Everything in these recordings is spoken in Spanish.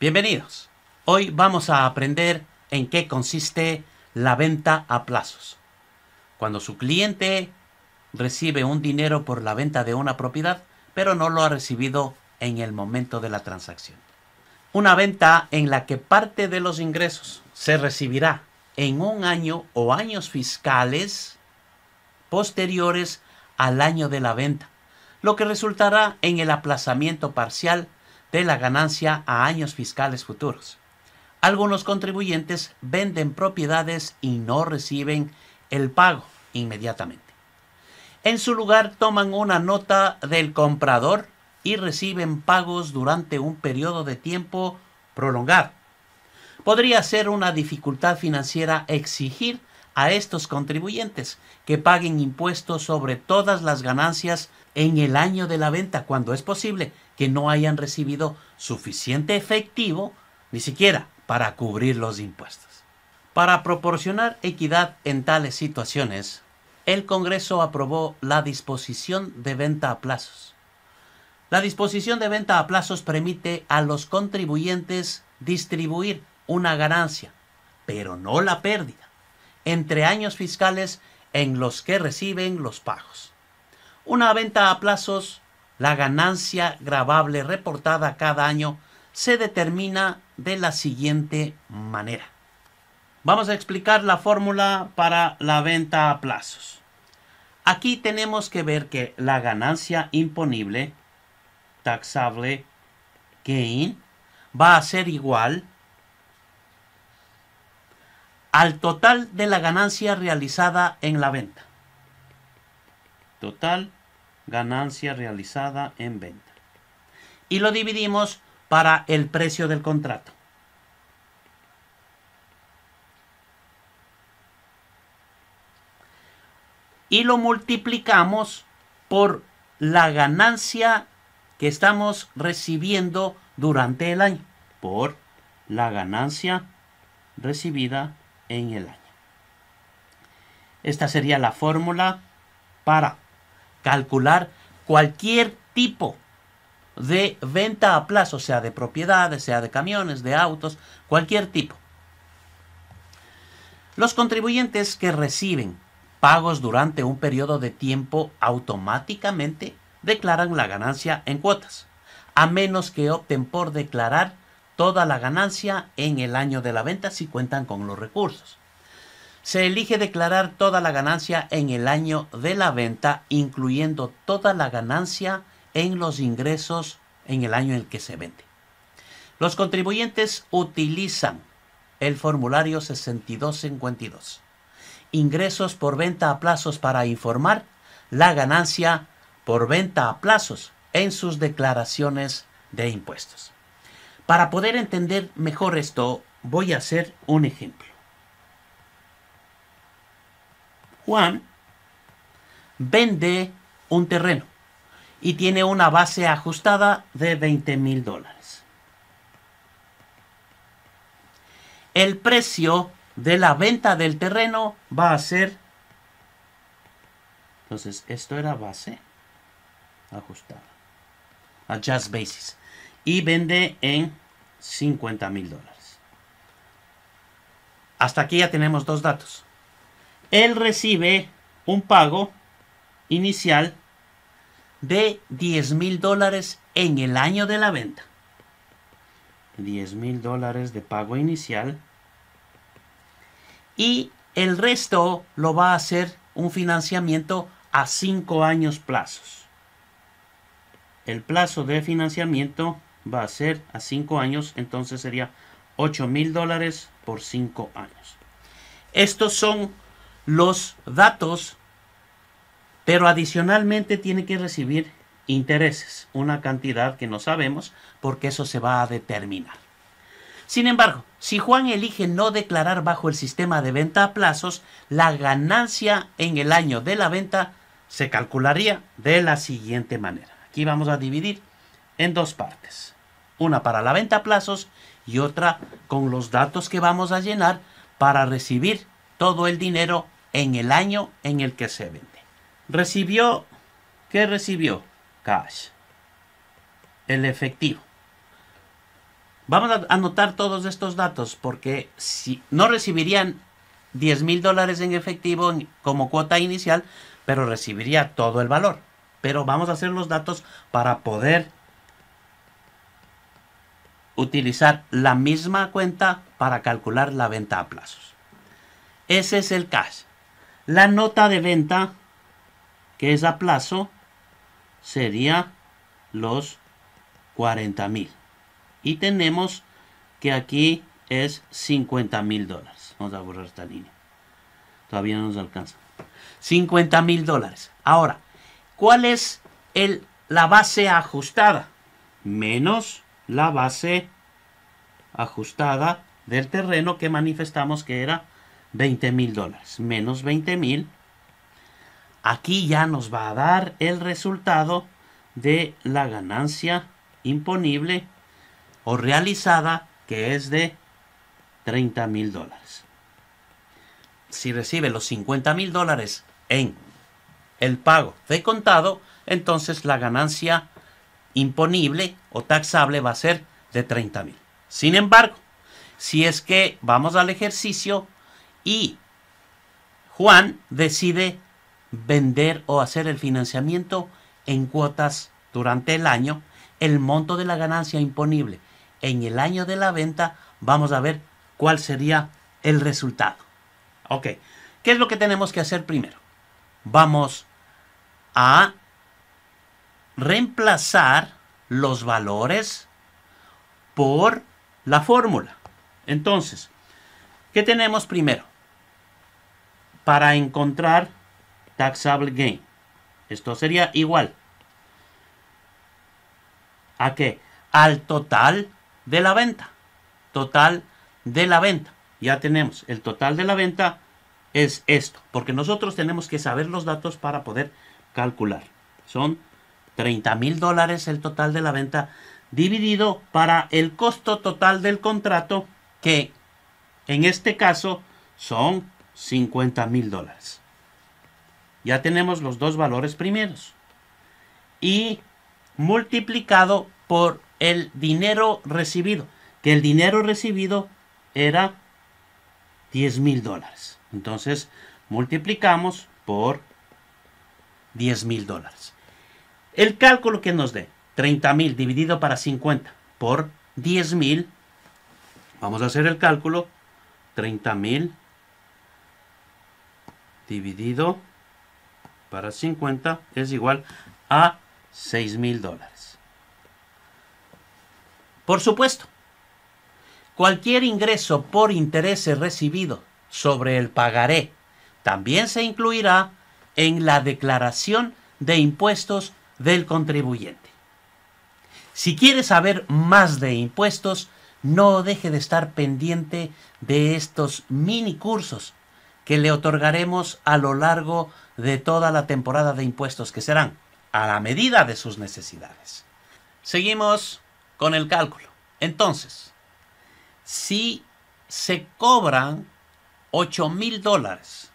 Bienvenidos. Hoy vamos a aprender en qué consiste la venta a plazos. Cuando su cliente recibe un dinero por la venta de una propiedad, pero no lo ha recibido en el momento de la transacción. Una venta en la que parte de los ingresos se recibirá en un año o años fiscales posteriores al año de la venta, lo que resultará en el aplazamiento parcial de la ganancia a años fiscales futuros. Algunos contribuyentes venden propiedades y no reciben el pago inmediatamente. En su lugar toman una nota del comprador y reciben pagos durante un periodo de tiempo prolongado. Podría ser una dificultad financiera exigir a estos contribuyentes que paguen impuestos sobre todas las ganancias en el año de la venta, cuando es posible que no hayan recibido suficiente efectivo, ni siquiera para cubrir los impuestos. Para proporcionar equidad en tales situaciones, el Congreso aprobó la disposición de venta a plazos. La disposición de venta a plazos permite a los contribuyentes distribuir una ganancia, pero no la pérdida, entre años fiscales en los que reciben los pagos. Una venta a plazos, la ganancia grabable reportada cada año se determina de la siguiente manera. Vamos a explicar la fórmula para la venta a plazos. Aquí tenemos que ver que la ganancia imponible, taxable gain, va a ser igual al total de la ganancia realizada en la venta. Total ganancia realizada en venta. Y lo dividimos para el precio del contrato. Y lo multiplicamos por la ganancia que estamos recibiendo durante el año. Por la ganancia recibida en el año. Esta sería la fórmula para calcular cualquier tipo de venta a plazo, sea de propiedades, sea de camiones, de autos, cualquier tipo. Los contribuyentes que reciben pagos durante un periodo de tiempo automáticamente declaran la ganancia en cuotas, a menos que opten por declarar toda la ganancia en el año de la venta si cuentan con los recursos se elige declarar toda la ganancia en el año de la venta, incluyendo toda la ganancia en los ingresos en el año en que se vende. Los contribuyentes utilizan el formulario 6252. Ingresos por venta a plazos para informar la ganancia por venta a plazos en sus declaraciones de impuestos. Para poder entender mejor esto, voy a hacer un ejemplo. Juan vende un terreno y tiene una base ajustada de 20 mil dólares. El precio de la venta del terreno va a ser... Entonces, esto era base ajustada. Adjust basis. Y vende en 50 mil dólares. Hasta aquí ya tenemos dos datos él recibe un pago inicial de 10 mil dólares en el año de la venta. 10 mil dólares de pago inicial. Y el resto lo va a hacer un financiamiento a 5 años plazos. El plazo de financiamiento va a ser a 5 años, entonces sería 8 mil dólares por 5 años. Estos son los datos, pero adicionalmente tiene que recibir intereses, una cantidad que no sabemos porque eso se va a determinar. Sin embargo, si Juan elige no declarar bajo el sistema de venta a plazos, la ganancia en el año de la venta se calcularía de la siguiente manera. Aquí vamos a dividir en dos partes. Una para la venta a plazos y otra con los datos que vamos a llenar para recibir todo el dinero en el año en el que se vende. Recibió, ¿qué recibió? Cash. El efectivo. Vamos a anotar todos estos datos porque si no recibirían 10 mil dólares en efectivo como cuota inicial, pero recibiría todo el valor. Pero vamos a hacer los datos para poder utilizar la misma cuenta para calcular la venta a plazos. Ese es el cash. La nota de venta, que es a plazo, sería los $40,000. mil. Y tenemos que aquí es 50 mil dólares. Vamos a borrar esta línea. Todavía no nos alcanza. 50 mil dólares. Ahora, ¿cuál es el, la base ajustada? Menos la base ajustada del terreno que manifestamos que era 20 mil dólares. Menos 20 mil. Aquí ya nos va a dar el resultado de la ganancia imponible o realizada que es de 30 mil dólares. Si recibe los 50 mil dólares en el pago de contado, entonces la ganancia imponible o taxable va a ser de 30 mil. Sin embargo, si es que vamos al ejercicio y Juan decide vender o hacer el financiamiento en cuotas durante el año, el monto de la ganancia imponible en el año de la venta, vamos a ver cuál sería el resultado. Ok, ¿qué es lo que tenemos que hacer primero? Vamos a reemplazar los valores por la fórmula. Entonces, ¿Qué tenemos primero? Para encontrar taxable gain. Esto sería igual. ¿A qué? Al total de la venta. Total de la venta. Ya tenemos. El total de la venta es esto. Porque nosotros tenemos que saber los datos para poder calcular. Son 30 mil dólares el total de la venta dividido para el costo total del contrato que en este caso son 50 mil dólares. Ya tenemos los dos valores primeros. Y multiplicado por el dinero recibido. Que el dinero recibido era 10 mil dólares. Entonces multiplicamos por 10 mil dólares. El cálculo que nos dé, 30 mil dividido para 50 por 10 mil. Vamos a hacer el cálculo. 30.000 dividido para 50 es igual a 6.000 dólares. Por supuesto, cualquier ingreso por intereses recibido sobre el pagaré también se incluirá en la declaración de impuestos del contribuyente. Si quieres saber más de impuestos, no deje de estar pendiente de estos mini cursos que le otorgaremos a lo largo de toda la temporada de impuestos que serán a la medida de sus necesidades. Seguimos con el cálculo. Entonces, si se cobran 8 mil dólares,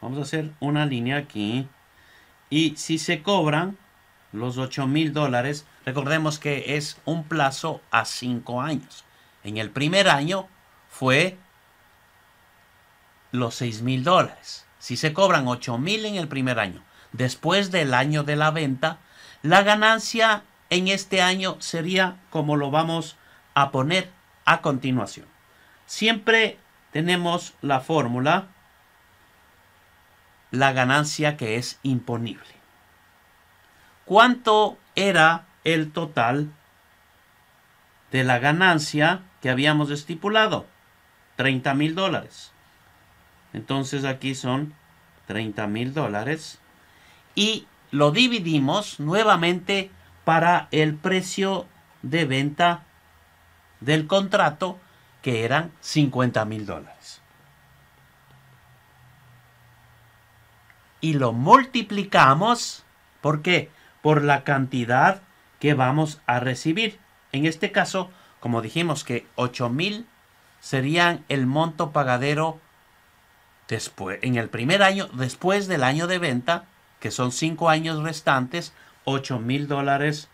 vamos a hacer una línea aquí, y si se cobran los 8 mil dólares, recordemos que es un plazo a 5 años en el primer año fue los 6 mil dólares. Si se cobran 8 mil en el primer año, después del año de la venta, la ganancia en este año sería como lo vamos a poner a continuación. Siempre tenemos la fórmula, la ganancia que es imponible. ¿Cuánto era el total de la ganancia que habíamos estipulado, 30 mil dólares. Entonces aquí son 30 mil dólares y lo dividimos nuevamente para el precio de venta del contrato que eran 50 mil dólares. Y lo multiplicamos, ¿por qué? Por la cantidad que vamos a recibir. En este caso, como dijimos que mil serían el monto pagadero después, en el primer año, después del año de venta, que son 5 años restantes, mil dólares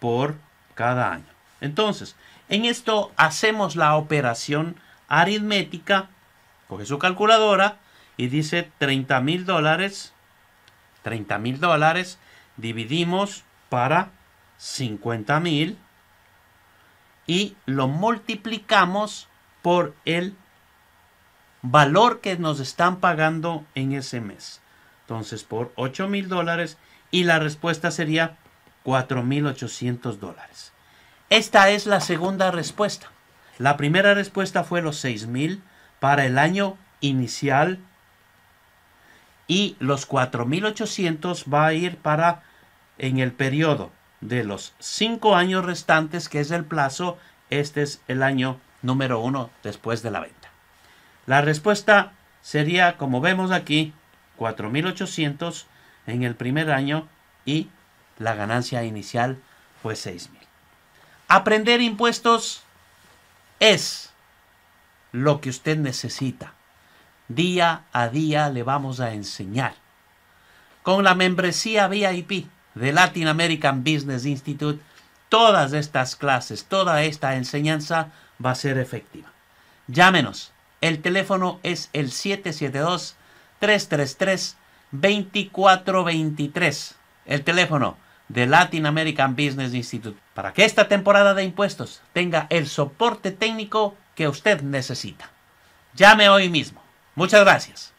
por cada año. Entonces, en esto hacemos la operación aritmética, coge su calculadora y dice 30 mil dólares, 30 mil dólares, dividimos para 50 mil, y lo multiplicamos por el valor que nos están pagando en ese mes. Entonces, por 8 mil dólares y la respuesta sería 4.800 dólares. Esta es la segunda respuesta. La primera respuesta fue los $6,000 mil para el año inicial y los 4.800 va a ir para en el periodo de los cinco años restantes, que es el plazo, este es el año número uno después de la venta. La respuesta sería, como vemos aquí, 4.800 en el primer año y la ganancia inicial fue 6.000. Aprender impuestos es lo que usted necesita. Día a día le vamos a enseñar. Con la membresía VIP de Latin American Business Institute, todas estas clases, toda esta enseñanza va a ser efectiva. Llámenos. El teléfono es el 772-333-2423. El teléfono de Latin American Business Institute para que esta temporada de impuestos tenga el soporte técnico que usted necesita. Llame hoy mismo. Muchas gracias.